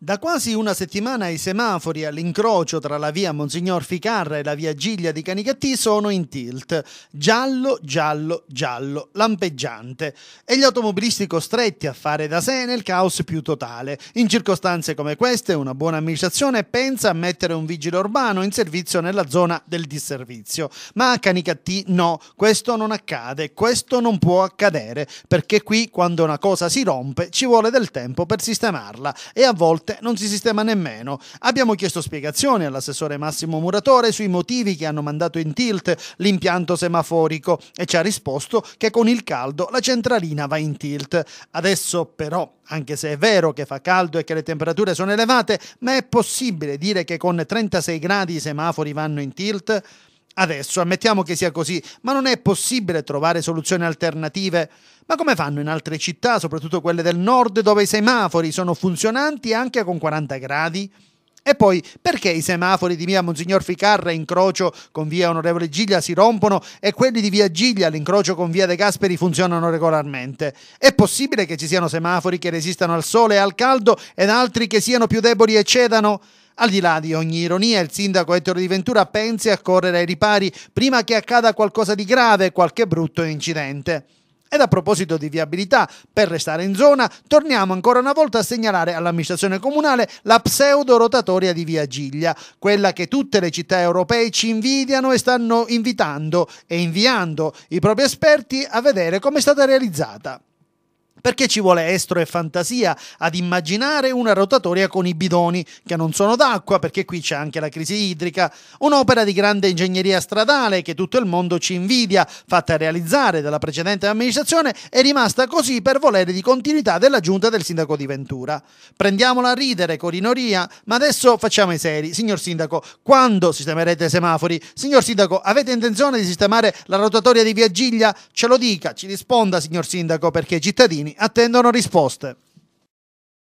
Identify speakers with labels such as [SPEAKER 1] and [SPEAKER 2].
[SPEAKER 1] Da quasi una settimana i semafori all'incrocio tra la via Monsignor Ficarra e la via Giglia di Canicattì sono in tilt, giallo, giallo, giallo, lampeggiante, e gli automobilisti costretti a fare da sé nel caos più totale. In circostanze come queste una buona amministrazione pensa a mettere un vigile urbano in servizio nella zona del disservizio, ma a Canicattì no, questo non accade, questo non può accadere, perché qui quando una cosa si rompe ci vuole del tempo per sistemarla e a volte notte non si sistema nemmeno. Abbiamo chiesto spiegazioni all'assessore Massimo Muratore sui motivi che hanno mandato in tilt l'impianto semaforico e ci ha risposto che con il caldo la centralina va in tilt. Adesso però, anche se è vero che fa caldo e che le temperature sono elevate, ma è possibile dire che con 36 gradi i semafori vanno in tilt? Adesso ammettiamo che sia così, ma non è possibile trovare soluzioni alternative. Ma come fanno in altre città, soprattutto quelle del nord, dove i semafori sono funzionanti anche con 40 gradi? E poi perché i semafori di via Monsignor Ficarra incrocio con via Onorevole Giglia si rompono e quelli di via Giglia l'incrocio con via De Gasperi funzionano regolarmente? È possibile che ci siano semafori che resistano al sole e al caldo ed altri che siano più deboli e cedano? Al di là di ogni ironia, il sindaco Ettore Di Ventura pensi a correre ai ripari prima che accada qualcosa di grave, qualche brutto incidente. Ed a proposito di viabilità, per restare in zona, torniamo ancora una volta a segnalare all'amministrazione comunale la pseudo rotatoria di Via Giglia, quella che tutte le città europee ci invidiano e stanno invitando e inviando i propri esperti a vedere come è stata realizzata. Perché ci vuole estro e fantasia ad immaginare una rotatoria con i bidoni, che non sono d'acqua, perché qui c'è anche la crisi idrica, un'opera di grande ingegneria stradale che tutto il mondo ci invidia, fatta realizzare dalla precedente amministrazione e rimasta così per volere di continuità della giunta del sindaco di Ventura. Prendiamola a ridere, Corinoria, ma adesso facciamo i seri. Signor sindaco, quando sistemerete i semafori? Signor sindaco, avete intenzione di sistemare la rotatoria di Viagiglia? Ce lo dica, ci risponda, signor sindaco, perché i cittadini cittadini attendono risposte.